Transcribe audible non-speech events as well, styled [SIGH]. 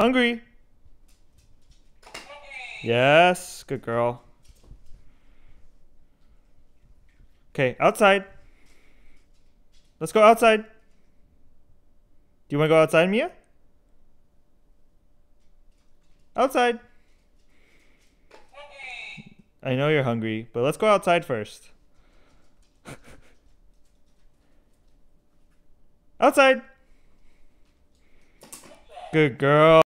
Hungry. Yes, good girl. Okay, outside. Let's go outside. Do you want to go outside, Mia? Outside. I know you're hungry, but let's go outside first. [LAUGHS] outside. Good girl.